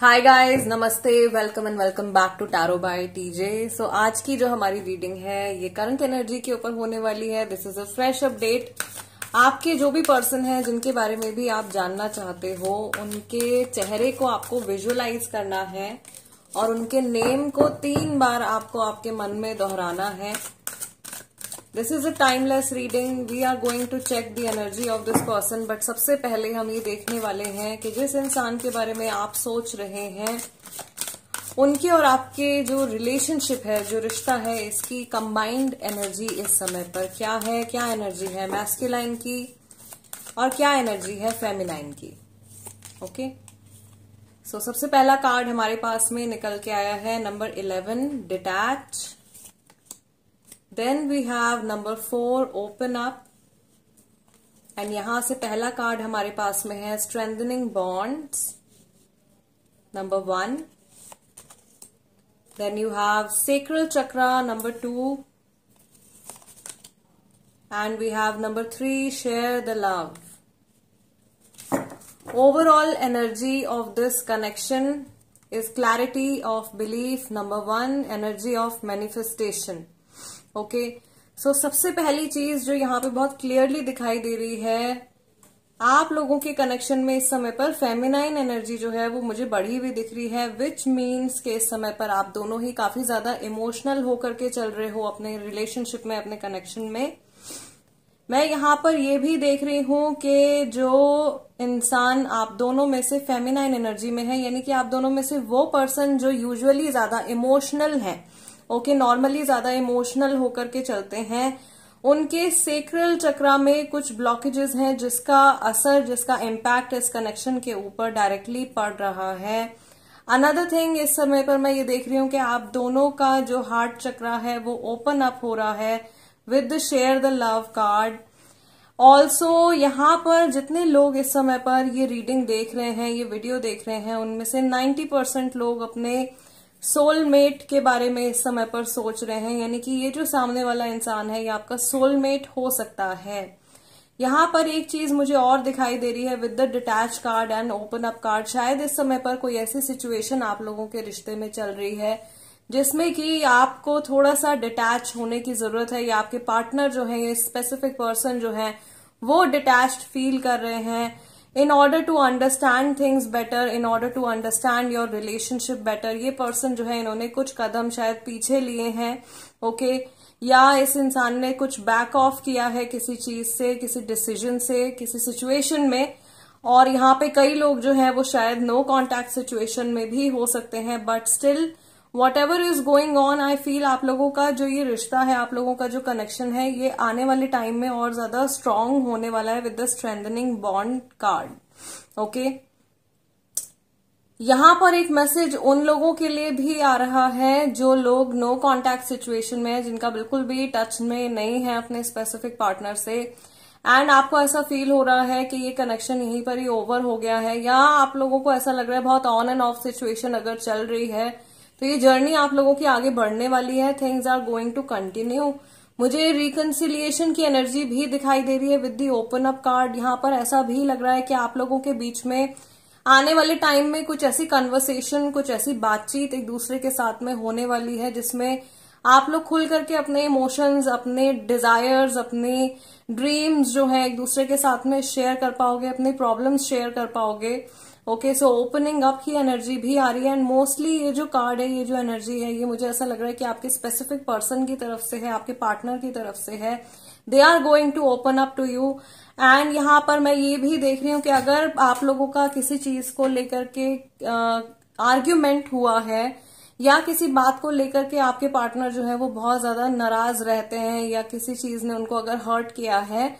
हाय guys नमस्ते welcome and welcome back to tarot by TJ so आज की जो हमारी रीडिंग है ये करंट एनर्जी के ऊपर होने वाली है this is a fresh update आपके जो भी पर्सन है जिनके बारे में भी आप जानना चाहते हो उनके चेहरे को आपको विजुअलाइज करना है और उनके नेम को तीन बार आपको आपके मन में दोहराना है this is a timeless reading we are going to check the energy of this person but सबसे पहले हम ये देखने वाले हैं कि जिस इंसान के बारे में आप सोच रहे हैं उनके और आपके जो रिलेशनशिप है जो रिश्ता है इसकी कंबाइंड एनर्जी इस समय पर क्या है क्या एनर्जी है मैस्कुलाइन की और क्या एनर्जी है फेमिलाइन की ओके okay? सो so, सबसे पहला कार्ड हमारे पास में निकल के आया है number eleven detach then we have number four open up and यहां से पहला कार्ड हमारे पास में Strengthening Bonds, number 1 then you have sacral chakra number 2 and we have number 3 share the love overall energy of this connection is clarity of belief number 1 energy of manifestation okay so सबसे पहली चीज जो यहाँ पे बहुत clearly दिखाई दे रही है आप लोगों के कनेक्शन में इस समय पर फेमिनाइन एनर्जी जो है वो मुझे बढ़ी हुई दिख रही है विच मीन्स के इस समय पर आप दोनों ही काफी ज्यादा इमोशनल होकर के चल रहे हो अपने रिलेशनशिप में अपने कनेक्शन में मैं यहां पर ये भी देख रही हूं कि जो इंसान आप दोनों में से फेमिनाइन एनर्जी में है यानी कि आप दोनों में से वो पर्सन जो यूजुअली ज्यादा इमोशनल है ओके नॉर्मली ज्यादा इमोशनल होकर के चलते हैं उनके सेक्रल चक्रा में कुछ ब्लॉकेजेस हैं जिसका असर जिसका इम्पैक्ट इस कनेक्शन के ऊपर डायरेक्टली पड़ रहा है अनदर थिंग इस समय पर मैं ये देख रही हूं कि आप दोनों का जो हार्ट चक्रा है वो ओपन अप हो रहा है with share the love card also यहां पर जितने लोग इस समय पर ये रीडिंग देख रहे हैं ये वीडियो देख रहे हैं उनमें से 90 परसेंट लोग अपने सोलमेट के बारे में इस समय पर सोच रहे हैं यानी कि ये जो सामने वाला इंसान है ये आपका सोलमेट हो सकता है यहां पर एक चीज मुझे और दिखाई दे रही है with the detach card and open up card शायद इस समय पर कोई ऐसी सिचुएशन आप लोगों के रिश्ते में चल रही है जिसमें कि आपको थोड़ा सा डिटैच होने की जरूरत है या आपके पार्टनर जो है ये स्पेसिफिक पर्सन जो है वो डिटैच फील कर रहे हैं in order to understand things better in order to understand your relationship better ये पर्सन जो है इन्होंने कुछ कदम शायद पीछे लिए हैं ओके okay? या इस इंसान ने कुछ बैक ऑफ किया है किसी चीज से किसी डिसीजन से किसी सिचुएशन में और यहाँ पे कई लोग जो है वो शायद नो कॉन्टेक्ट सिचुएशन में भी हो सकते हैं but still whatever is going on I feel आप लोगों का जो ये रिश्ता है आप लोगों का जो कनेक्शन है ये आने वाले टाइम में और ज्यादा स्ट्रांग होने वाला है with the strengthening bond card okay यहां पर एक मैसेज उन लोगों के लिए भी आ रहा है जो लोग नो कॉन्टेक्ट सिचुएशन में है जिनका बिल्कुल भी टच में नहीं है अपने स्पेसिफिक पार्टनर से एंड आपको ऐसा फील हो रहा है कि ये कनेक्शन यहीं पर ही ओवर हो गया है या आप लोगों को ऐसा लग रहा है बहुत ऑन एंड ऑफ सिचुएशन अगर चल रही है तो ये जर्नी आप लोगों की आगे बढ़ने वाली है things are going to continue मुझे रिकन्सिलियेशन की एनर्जी भी दिखाई दे रही है with the open up card यहाँ पर ऐसा भी लग रहा है कि आप लोगों के बीच में आने वाले टाइम में कुछ ऐसी कन्वर्सेशन कुछ ऐसी बातचीत एक दूसरे के साथ में होने वाली है जिसमें आप लोग खुल करके अपने इमोशंस अपने डिजायर्स अपने ड्रीम्स जो है एक दूसरे के साथ में शेयर कर पाओगे अपनी प्रॉब्लम्स शेयर कर पाओगे ओके सो ओपनिंग अप की एनर्जी भी आ रही है एंड मोस्टली ये जो कार्ड है ये जो एनर्जी है ये मुझे ऐसा लग रहा है कि आपके स्पेसिफिक पर्सन की तरफ से है आपके पार्टनर की तरफ से है they are going to open up to you and यहां पर मैं ये भी देख रही हूं कि अगर आप लोगों का किसी चीज को लेकर के आर्ग्यूमेंट हुआ है या किसी बात को लेकर के आपके पार्टनर जो है वो बहुत ज्यादा नाराज रहते हैं या किसी चीज ने उनको अगर हर्ट किया है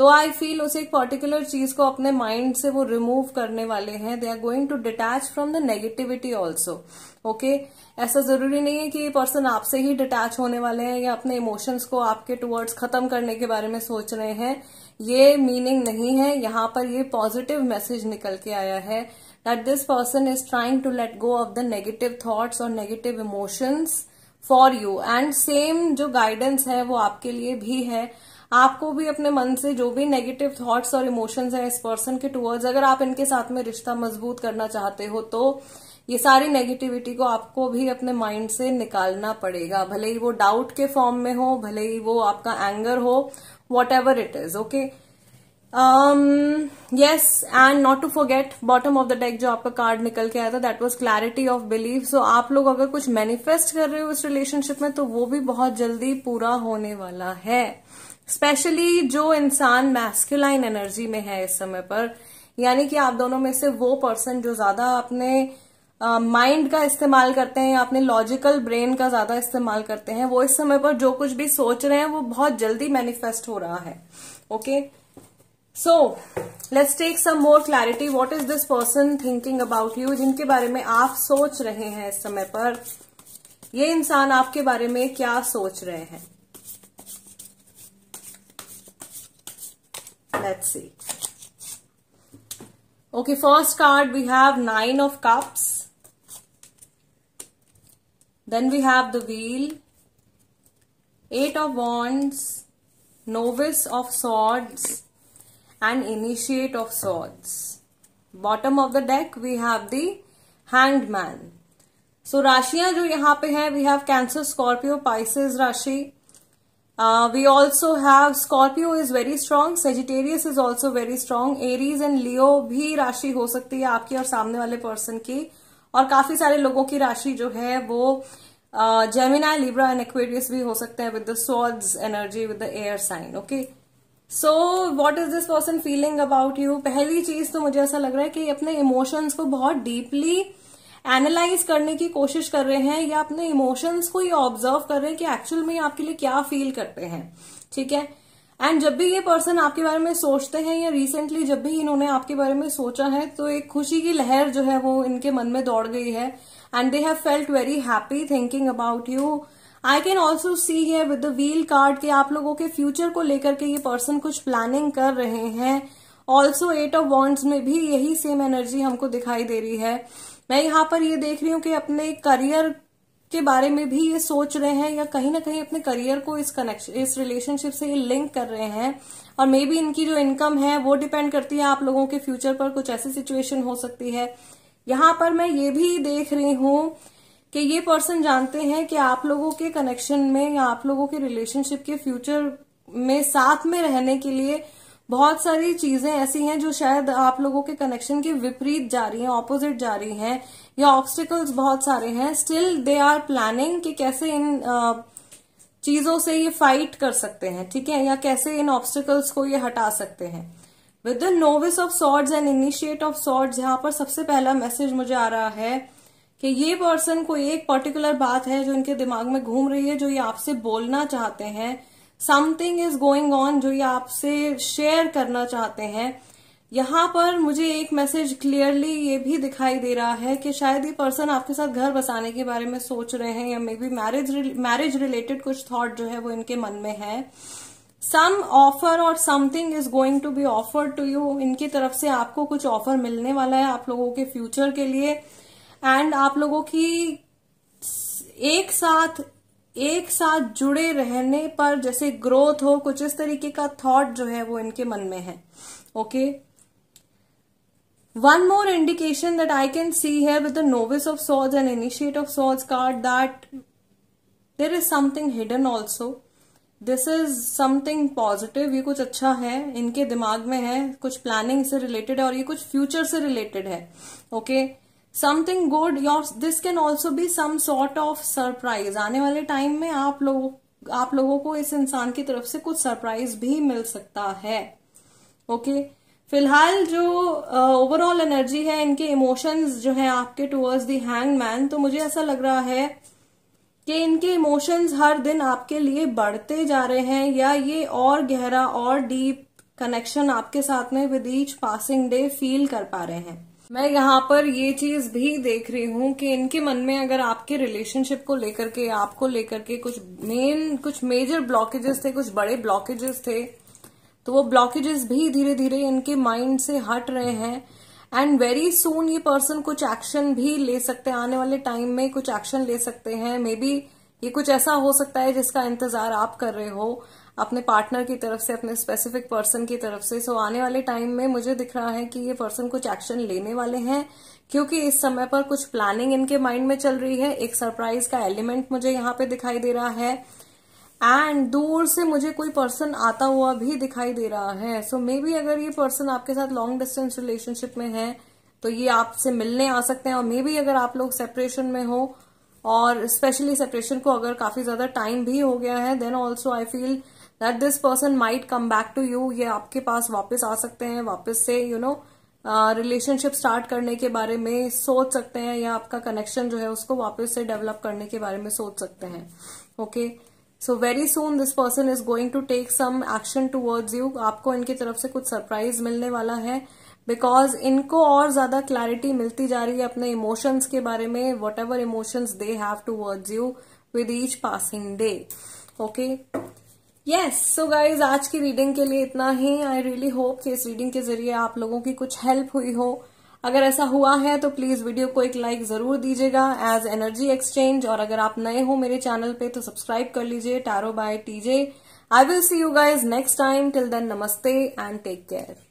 तो आई फील उस एक पर्टिकुलर चीज को अपने माइंड से वो रिमूव करने वाले हैं they are going to detach from the negativity also okay ऐसा जरूरी नहीं है कि पर्सन आपसे ही डिटैच होने वाले हैं या अपने इमोशंस को आपके टुवर्ड्स खत्म करने के बारे में सोच रहे हैं ये मीनिंग नहीं है यहां पर ये पॉजिटिव मैसेज निकल के आया है that this person is trying to let go of the negative thoughts और negative emotions for you and same जो गाइडेंस है वो आपके लिए भी है आपको भी अपने मन से जो भी नेगेटिव थॉट्स और इमोशंस हैं इस पर्सन के टूवर्ड्स अगर आप इनके साथ में रिश्ता मजबूत करना चाहते हो तो ये सारी नेगेटिविटी को आपको भी अपने माइंड से निकालना पड़ेगा भले ही वो डाउट के फॉर्म में हो भले ही वो आपका एंगर हो whatever it is okay yes and not to forget bottom of the deck जो आपका कार्ड निकल के आया था that was clarity of believe so आप लोग अगर कुछ मैनिफेस्ट कर रहे हो इस रिलेशनशिप में तो वो भी बहुत जल्दी पूरा होने वाला है स्पेशली जो इंसान मैस्कुलाइन एनर्जी में है इस समय पर यानी कि आप दोनों में से वो पर्सन जो ज्यादा अपने माइंड uh, का इस्तेमाल करते हैं या अपने लॉजिकल ब्रेन का ज्यादा इस्तेमाल करते हैं वो इस समय पर जो कुछ भी सोच रहे हैं वो बहुत जल्दी मैनिफेस्ट हो रहा है okay so let's take some more clarity what is this person thinking about you जिनके बारे में आप सोच रहे हैं इस समय पर ये इंसान आपके बारे में क्या सोच रहे हैं Let's see. Okay, first card we have Nine of Cups. Then we have the Wheel. Eight of Wands. Novice of Swords. And Initiate of Swords. Bottom of the deck we have the Hanged Man. so, राशियां जो यहाँ पे हैं we have cancer, scorpio, pisces rashi. Uh, we also have Scorpio is very strong, Sagittarius is also very strong, Aries and Leo भी राशि हो सकती है आपकी और सामने वाले पर्सन की और काफी सारे लोगों की राशि जो है वो जेमिना लिब्रा एंड एक्वेरियस भी हो सकते हैं with the swords energy with the air sign okay so what is this person feeling about you पहली चीज तो मुझे ऐसा लग रहा है कि अपने इमोशंस को बहुत डीपली एनालाइज करने की कोशिश कर रहे हैं या अपने इमोशंस को ये ऑब्जर्व कर रहे हैं कि एक्चुअल में आपके लिए क्या फील करते हैं ठीक है एंड जब भी ये पर्सन आपके बारे में सोचते हैं या रिसेंटली जब भी इन्होंने आपके बारे में सोचा है तो एक खुशी की लहर जो है वो इनके मन में दौड़ गई है and they have felt very happy thinking about you I can also see here with the wheel card के आप लोगों के फ्यूचर को लेकर के ये पर्सन कुछ प्लानिंग कर रहे हैं ऑल्सो एट ऑफ बॉन्ड्स में भी यही सेम एनर्जी हमको दिखाई दे रही है मैं यहाँ पर ये देख रही हूँ कि अपने करियर के बारे में भी ये सोच रहे हैं या कहीं ना कहीं अपने करियर को इस कनेक्शन इस रिलेशनशिप से ये लिंक कर रहे हैं और मे बी इनकी जो इनकम है वो डिपेंड करती है आप लोगों के फ्यूचर पर कुछ ऐसी सिचुएशन हो सकती है यहाँ पर मैं ये भी देख रही हूँ कि ये पर्सन जानते हैं कि आप लोगों के कनेक्शन में या आप लोगों के रिलेशनशिप के फ्यूचर में साथ में रहने के लिए बहुत सारी चीजें ऐसी हैं जो शायद आप लोगों के कनेक्शन के विपरीत जा रही हैं ऑपोजिट जा रही हैं या ऑब्स्टिकल्स बहुत सारे हैं स्टिल दे आर प्लानिंग कि कैसे इन चीजों से ये फाइट कर सकते हैं ठीक है या कैसे इन ऑब्स्टिकल्स को ये हटा सकते हैं with the novice of swords and initiate of swords यहाँ पर सबसे पहला मैसेज मुझे आ रहा है कि ये पर्सन कोई एक पर्टिकुलर बात है जो इनके दिमाग में घूम रही है जो ये आपसे बोलना चाहते हैं समथिंग इज गोइंग ऑन जो ये आपसे शेयर करना चाहते हैं यहाँ पर मुझे एक मैसेज क्लियरली ये भी दिखाई दे रहा है कि शायद ये पर्सन आपके साथ घर बसाने के बारे में सोच रहे हैं या maybe marriage marriage related कुछ थॉट जो है वो इनके मन में है सम ऑफर और something is going to be offer to you इनकी तरफ से आपको कुछ ऑफर मिलने वाला है आप लोगों के फ्यूचर के लिए एंड आप लोगों की एक साथ एक साथ जुड़े रहने पर जैसे ग्रोथ हो कुछ इस तरीके का थॉट जो है वो इनके मन में है okay one more indication that I can see है with the novice of सॉज and initiate of सॉज card that there is something hidden also this is something positive ये कुछ अच्छा है इनके दिमाग में है कुछ प्लानिंग से रिलेटेड है और ये कुछ फ्यूचर से रिलेटेड है okay okay? Something good your this can also be some sort of surprise आने वाले टाइम में आप लोगों आप लोगों को इस इंसान की तरफ से कुछ सरप्राइज भी मिल सकता है ओके okay? फिलहाल जो ओवरऑल uh, एनर्जी है इनके इमोशंस जो है आपके टुवर्ड्स दी हैंग मैन तो मुझे ऐसा लग रहा है कि इनके इमोशंस हर दिन आपके लिए बढ़ते जा रहे हैं या ये और गहरा और डीप कनेक्शन आपके साथ में with each passing day feel कर पा रहे हैं मैं यहाँ पर ये चीज भी देख रही हूँ कि इनके मन में अगर आपके रिलेशनशिप को लेकर के आपको लेकर के कुछ मेन कुछ मेजर ब्लॉकेजेस थे कुछ बड़े ब्लॉकेजेस थे तो वो ब्लॉकेजेस भी धीरे धीरे इनके माइंड से हट रहे हैं एंड वेरी सुन ये पर्सन कुछ एक्शन भी ले सकते हैं आने वाले टाइम में कुछ एक्शन ले सकते हैं मे बी ये कुछ ऐसा हो सकता है जिसका इंतजार आप कर रहे हो अपने पार्टनर की तरफ से अपने स्पेसिफिक पर्सन की तरफ से सो आने वाले टाइम में मुझे दिख रहा है कि ये पर्सन कुछ एक्शन लेने वाले हैं क्योंकि इस समय पर कुछ प्लानिंग इनके माइंड में चल रही है एक सरप्राइज का एलिमेंट मुझे यहाँ पे दिखाई दे रहा है एंड दूर से मुझे कोई पर्सन आता हुआ भी दिखाई दे रहा है सो मे बी अगर ये पर्सन आपके साथ लॉन्ग डिस्टेंस रिलेशनशिप में है तो ये आपसे मिलने आ सकते हैं और मे बी अगर आप लोग सेपरेशन में हो और स्पेशली सेपरेशन को अगर काफी ज्यादा टाइम भी हो गया है then also I feel that this person might come back to you ये आपके पास वापस आ सकते हैं वापस से यू नो रिलेशनशिप स्टार्ट करने के बारे में सोच सकते हैं या आपका कनेक्शन जो है उसको वापस से डेवलप करने के बारे में सोच सकते हैं okay so very soon this person is going to take some action towards you आपको इनकी तरफ से कुछ सरप्राइज मिलने वाला है बिकॉज इनको और ज्यादा क्लैरिटी मिलती जा रही है अपने इमोशंस के बारे में whatever emotions they have towards you with each passing day okay yes so guys आज की रीडिंग के लिए इतना ही आई रियली होप कि इस रीडिंग के जरिए आप लोगों की कुछ हेल्प हुई हो अगर ऐसा हुआ है तो प्लीज वीडियो को एक लाइक जरूर दीजिएगा एज एनर्जी एक्सचेंज और अगर आप नए हो मेरे चैनल पे तो सब्सक्राइब कर लीजिए tarot by TJ I will see you guys next time till then नमस्ते एंड टेक केयर